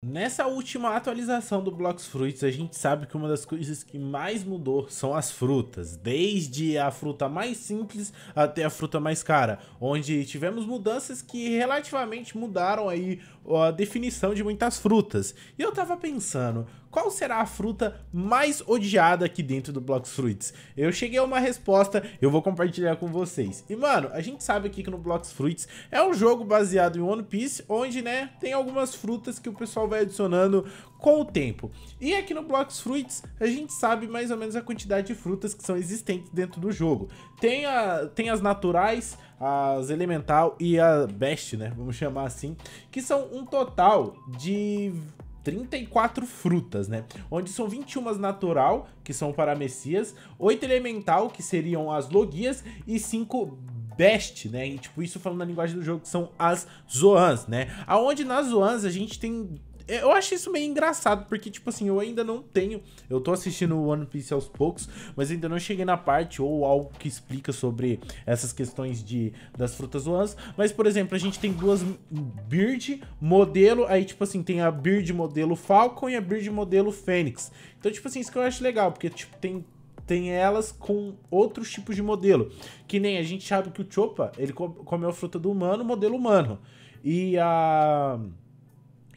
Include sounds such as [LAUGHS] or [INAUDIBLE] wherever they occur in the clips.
Nessa última atualização do Blox Fruits, a gente sabe que uma das coisas que mais mudou são as frutas, desde a fruta mais simples até a fruta mais cara, onde tivemos mudanças que relativamente mudaram aí a definição de muitas frutas. E eu tava pensando, qual será a fruta mais odiada aqui dentro do Blox Fruits? Eu cheguei a uma resposta, eu vou compartilhar com vocês. E mano, a gente sabe aqui que no Blox Fruits é um jogo baseado em One Piece, onde né, tem algumas frutas que o pessoal vai adicionando com o tempo. E aqui no Blocks Fruits a gente sabe mais ou menos a quantidade de frutas que são existentes dentro do jogo. Tem, a, tem as naturais, as elemental e a best, né? Vamos chamar assim, que são um total de 34 frutas, né? Onde são 21 natural, que são para messias, 8 elemental, que seriam as logias, e 5 best, né? E, tipo, isso falando na linguagem do jogo, que são as zoans, né? Aonde nas zoans a gente tem é, eu acho isso meio engraçado, porque, tipo assim, eu ainda não tenho. Eu tô assistindo o One Piece aos poucos, mas ainda não cheguei na parte ou algo que explica sobre essas questões de, das frutas zoans. Mas, por exemplo, a gente tem duas Beard modelo, aí, tipo assim, tem a Beard modelo Falcon e a Beard modelo Fênix. Então, tipo assim, isso que eu acho legal, porque, tipo, tem tem elas com outros tipos de modelo. Que nem a gente sabe que o Chopa, ele comeu a fruta do humano, modelo humano. E a.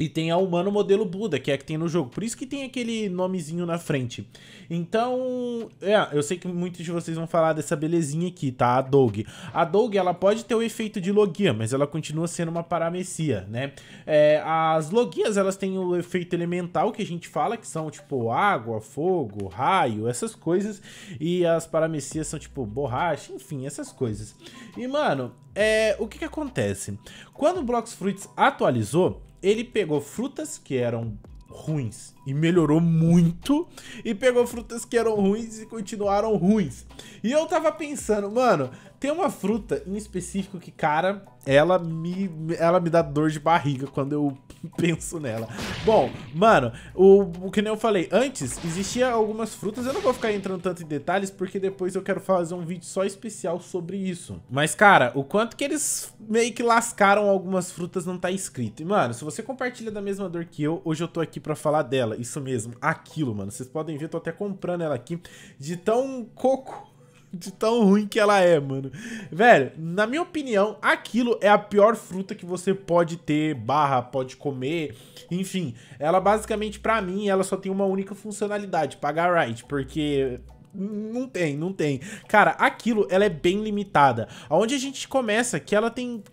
E tem a humano modelo Buda, que é a que tem no jogo. Por isso que tem aquele nomezinho na frente. Então, é, eu sei que muitos de vocês vão falar dessa belezinha aqui, tá? A Dog. A Dog, ela pode ter o efeito de logia, mas ela continua sendo uma paramecia, né? É, as logias, elas têm o efeito elemental que a gente fala, que são tipo água, fogo, raio, essas coisas. E as paramecias são tipo borracha, enfim, essas coisas. E, mano, é, o que que acontece? Quando o Blocks Fruits atualizou, ele pegou frutas que eram ruins e melhorou muito e pegou frutas que eram ruins e continuaram ruins. E eu tava pensando, mano, tem uma fruta em específico que, cara, ela me ela me dá dor de barriga quando eu [LAUGHS] penso nela. Bom, mano, o, o que nem eu falei antes, existia algumas frutas, eu não vou ficar entrando tanto em detalhes porque depois eu quero fazer um vídeo só especial sobre isso. Mas cara, o quanto que eles meio que lascaram algumas frutas não tá escrito. E mano, se você compartilha da mesma dor que eu, hoje eu tô aqui para falar dela isso mesmo, aquilo, mano. Vocês podem ver, tô até comprando ela aqui, de tão coco [LAUGHS] de tão ruim que ela é, mano. Velho, na minha opinião, aquilo é a pior fruta que você pode ter, barra, pode comer, enfim. Ela basicamente, pra mim, ela só tem uma única funcionalidade, pagar right, porque... Não tem, não tem. Cara, aquilo, ela é bem limitada. Aonde a gente começa, que ela tem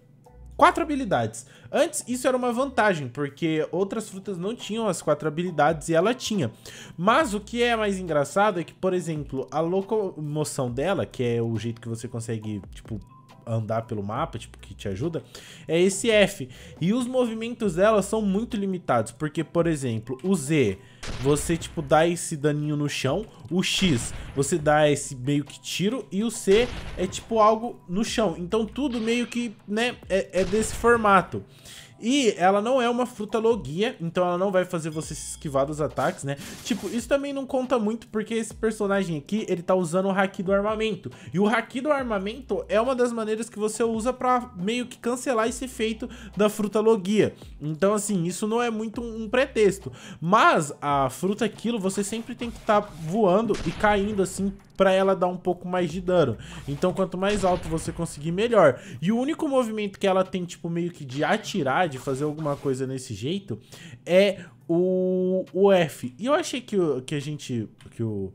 quatro habilidades. Antes, isso era uma vantagem, porque outras frutas não tinham as quatro habilidades e ela tinha. Mas o que é mais engraçado é que, por exemplo, a locomoção dela, que é o jeito que você consegue, tipo, andar pelo mapa, tipo, que te ajuda, é esse F. E os movimentos dela são muito limitados, porque, por exemplo, o Z, você, tipo, dá esse daninho no chão, o X, você dá esse meio que tiro, e o C é, tipo, algo no chão. Então, tudo meio que, né, é, é desse formato. E ela não é uma fruta logia, então ela não vai fazer você se esquivar dos ataques, né? Tipo, isso também não conta muito, porque esse personagem aqui, ele tá usando o haki do armamento. E o haki do armamento é uma das maneiras que você usa pra meio que cancelar esse efeito da fruta logia. Então, assim, isso não é muito um pretexto. Mas a fruta aquilo você sempre tem que estar tá voando e caindo, assim, para ela dar um pouco mais de dano. Então, quanto mais alto você conseguir, melhor. E o único movimento que ela tem, tipo, meio que de atirar, de fazer alguma coisa nesse jeito é o, o F. E eu achei que, que a gente. que o.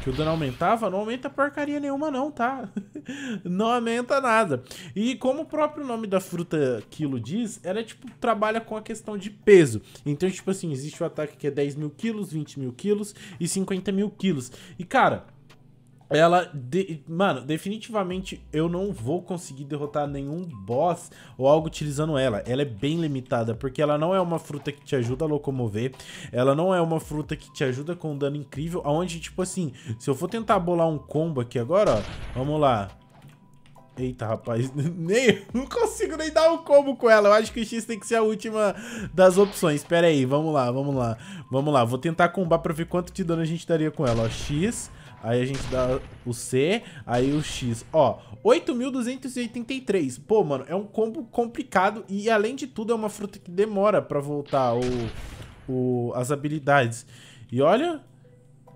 Que o dano aumentava, não aumenta porcaria nenhuma, não, tá? [LAUGHS] não aumenta nada. E como o próprio nome da fruta quilo diz, ela tipo, trabalha com a questão de peso. Então, tipo assim, existe o ataque que é 10 mil quilos, 20 mil quilos e 50 mil quilos. E, cara, ela, de... mano, definitivamente eu não vou conseguir derrotar nenhum boss ou algo utilizando ela. Ela é bem limitada, porque ela não é uma fruta que te ajuda a locomover, ela não é uma fruta que te ajuda com um dano incrível, aonde, tipo assim, se eu for tentar bolar um combo aqui agora, ó, vamos lá. Eita, rapaz, [LAUGHS] nem, não consigo nem dar um combo com ela. Eu acho que o X tem que ser a última das opções. Pera aí, vamos lá, vamos lá. Vamos lá, vou tentar combar pra ver quanto de dano a gente daria com ela, ó. X... Aí a gente dá o C, aí o X. Ó, 8.283. Pô, mano, é um combo complicado e, além de tudo, é uma fruta que demora pra voltar o, o, as habilidades. E olha...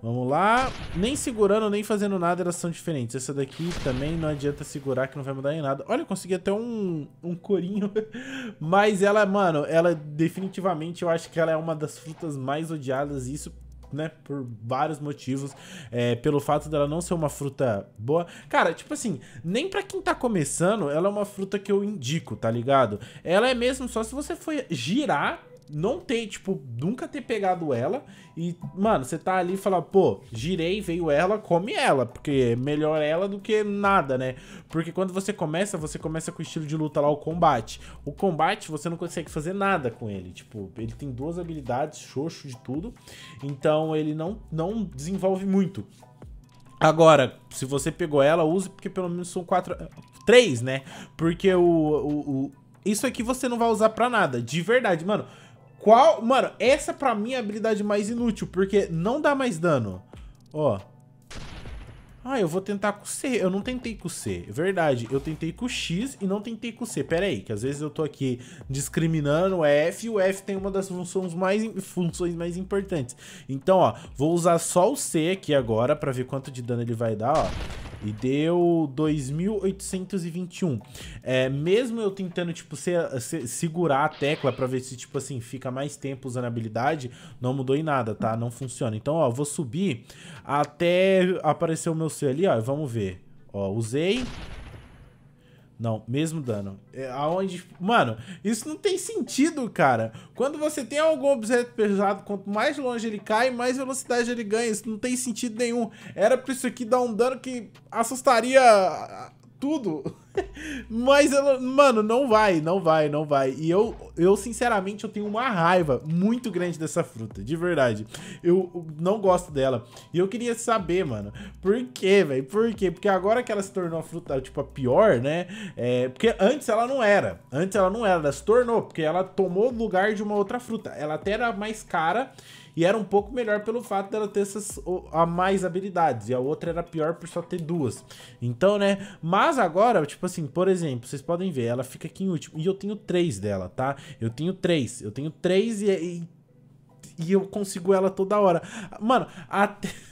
Vamos lá. Nem segurando, nem fazendo nada, elas são diferentes. Essa daqui também não adianta segurar que não vai mudar em nada. Olha, eu consegui até um, um corinho. [LAUGHS] Mas ela, mano, ela definitivamente, eu acho que ela é uma das frutas mais odiadas. E isso né? Por vários motivos. É, pelo fato dela não ser uma fruta boa. Cara, tipo assim, nem para quem tá começando, ela é uma fruta que eu indico, tá ligado? Ela é mesmo só se você for girar não ter, tipo, nunca ter pegado ela. E, mano, você tá ali e fala, pô, girei, veio ela, come ela. Porque é melhor ela do que nada, né? Porque quando você começa, você começa com o estilo de luta lá, o combate. O combate, você não consegue fazer nada com ele. Tipo, ele tem duas habilidades, xoxo de tudo. Então, ele não, não desenvolve muito. Agora, se você pegou ela, use, porque pelo menos são quatro... Três, né? Porque o, o, o isso aqui você não vai usar pra nada, de verdade, mano. Qual... Mano, essa pra mim é a habilidade mais inútil, porque não dá mais dano. Ó. Ah, eu vou tentar com C. Eu não tentei com C. Verdade, eu tentei com X e não tentei com C. Pera aí, que às vezes eu tô aqui discriminando o F e o F tem uma das funções mais, funções mais importantes. Então, ó, vou usar só o C aqui agora pra ver quanto de dano ele vai dar, ó. E deu 2.821. É, mesmo eu tentando, tipo, ser, ser segurar a tecla para ver se, tipo assim, fica mais tempo usando a habilidade, não mudou em nada, tá? Não funciona. Então, ó, vou subir até aparecer o meu C ali, ó. Vamos ver. Ó, usei. Não, mesmo dano. É aonde. Mano, isso não tem sentido, cara. Quando você tem algum objeto pesado, quanto mais longe ele cai, mais velocidade ele ganha. Isso não tem sentido nenhum. Era pra isso aqui dar um dano que assustaria tudo. [LAUGHS] Mas ela, mano, não vai, não vai, não vai. E eu, eu sinceramente, eu tenho uma raiva muito grande dessa fruta, de verdade. Eu, não gosto dela. E eu queria saber, mano, por quê, velho? Por quê? Porque agora que ela se tornou a fruta, tipo, a pior, né? É, porque antes ela não era. Antes ela não era, ela se tornou, porque ela tomou lugar de uma outra fruta. Ela até era mais cara e era um pouco melhor pelo fato dela ter essas a mais habilidades. E a outra era pior por só ter duas. Então, né? Mas agora, tipo assim, por exemplo, vocês podem ver, ela fica aqui em último. E eu tenho três dela, tá? Eu tenho três. Eu tenho três e, e, e eu consigo ela toda hora. Mano, até. [LAUGHS]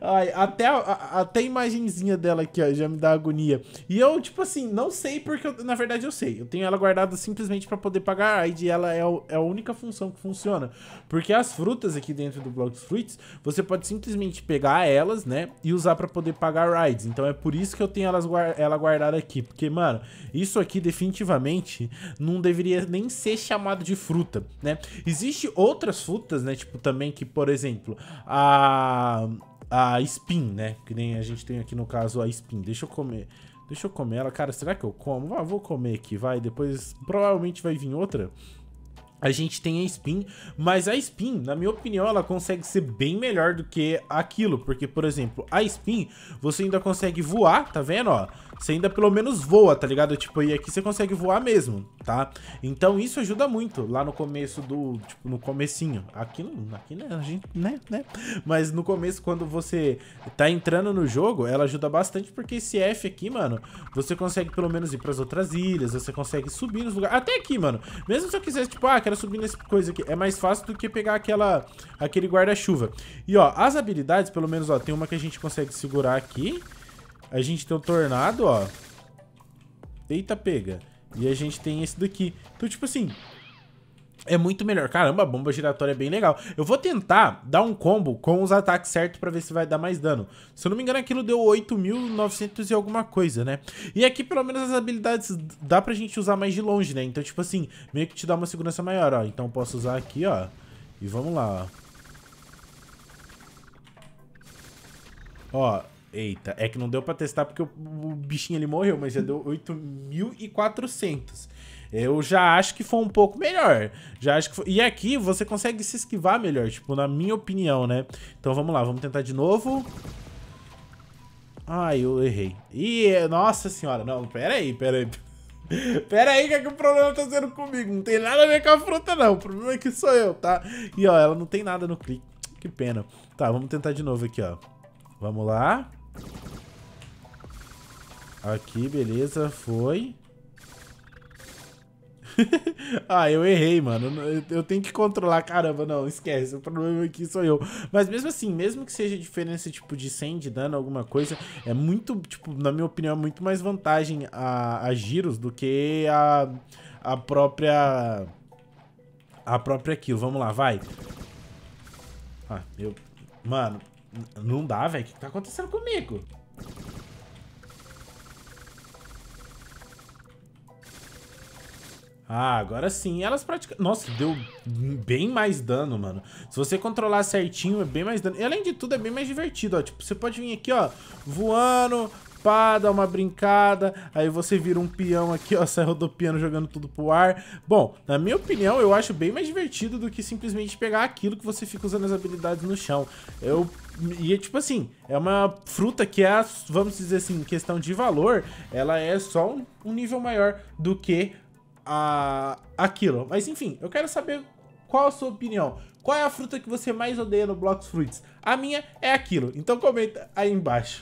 Ai, até, a, até a imagenzinha dela aqui, ó, já me dá agonia. E eu, tipo assim, não sei porque, eu, na verdade, eu sei. Eu tenho ela guardada simplesmente para poder pagar a e ela é, o, é a única função que funciona. Porque as frutas aqui dentro do Block Fruits, você pode simplesmente pegar elas, né, e usar para poder pagar rides Então é por isso que eu tenho elas, ela guardada aqui. Porque, mano, isso aqui definitivamente não deveria nem ser chamado de fruta, né? Existe outras frutas, né, tipo também que, por exemplo, a a spin, né? Que nem a gente tem aqui no caso a spin. Deixa eu comer. Deixa eu comer ela. Cara, será que eu como? Ah, vou comer aqui, vai. Depois provavelmente vai vir outra a gente tem a Spin, mas a Spin, na minha opinião, ela consegue ser bem melhor do que aquilo, porque, por exemplo, a Spin, você ainda consegue voar, tá vendo, ó? Você ainda pelo menos voa, tá ligado? Tipo, e aqui você consegue voar mesmo, tá? Então isso ajuda muito lá no começo do, tipo, no comecinho. Aqui não, aqui né, a gente, né, né? Mas no começo, quando você tá entrando no jogo, ela ajuda bastante, porque esse F aqui, mano, você consegue pelo menos ir pras outras ilhas, você consegue subir nos lugares, até aqui, mano. Mesmo se eu quisesse, tipo, ah, quero subir nessa coisa aqui. É mais fácil do que pegar aquela, aquele guarda-chuva. E, ó, as habilidades, pelo menos, ó, tem uma que a gente consegue segurar aqui. A gente tem o um tornado, ó. Eita, pega. E a gente tem esse daqui. Então, tipo assim, é muito melhor. Caramba, a bomba giratória é bem legal. Eu vou tentar dar um combo com os ataques certos pra ver se vai dar mais dano. Se eu não me engano, aquilo deu 8.900 e alguma coisa, né? E aqui, pelo menos, as habilidades dá pra gente usar mais de longe, né? Então, tipo assim, meio que te dá uma segurança maior, ó. Então, eu posso usar aqui, ó. E vamos lá, ó. Ó, eita. É que não deu pra testar porque o, bichinho, ele morreu, mas já deu 8.400. Eu já acho que foi um pouco melhor. Já acho que foi... E aqui você consegue se esquivar melhor, tipo, na minha opinião, né? Então vamos lá, vamos tentar de novo. Ai, eu errei. Ih, é, nossa senhora, não, pera aí, pera aí. [LAUGHS] Pera aí, que, é que o problema tá sendo comigo? Não tem nada a ver com a fruta, não. O problema é que sou eu, tá? E, ó, ela não tem nada no clique. Que pena. Tá, vamos tentar de novo aqui, ó. Vamos lá. Aqui, beleza, foi. [LAUGHS] ah, eu errei, mano. Eu, tenho que controlar. Caramba, não, esquece. O problema aqui sou eu. Mas mesmo assim, mesmo que seja diferença tipo de 100 de dano, alguma coisa, é muito, tipo, na minha opinião, é muito mais vantagem a, a giros do que a, a própria. A própria kill. Vamos lá, vai. Ah, eu. Mano, não dá, velho. O que tá acontecendo comigo? Ah, agora sim. Elas praticamente... Nossa, deu bem mais dano, mano. Se você controlar certinho, é bem mais dano. E além de tudo, é bem mais divertido, ó. Tipo, você pode vir aqui, ó, voando, pá, dá uma brincada, aí você vira um peão aqui, ó, [LAUGHS] sai rodopiando jogando tudo pro ar. Bom, na minha opinião, eu acho bem mais divertido do que simplesmente pegar aquilo que você fica usando as habilidades no chão. Eu... E é tipo assim, é uma fruta que é, vamos dizer assim, questão de valor, ela é só um nível maior do que a, aquilo. Mas enfim, eu quero saber qual a sua opinião. Qual é a fruta que você mais odeia no Blocks Fruits? A minha é aquilo. Então comenta aí embaixo.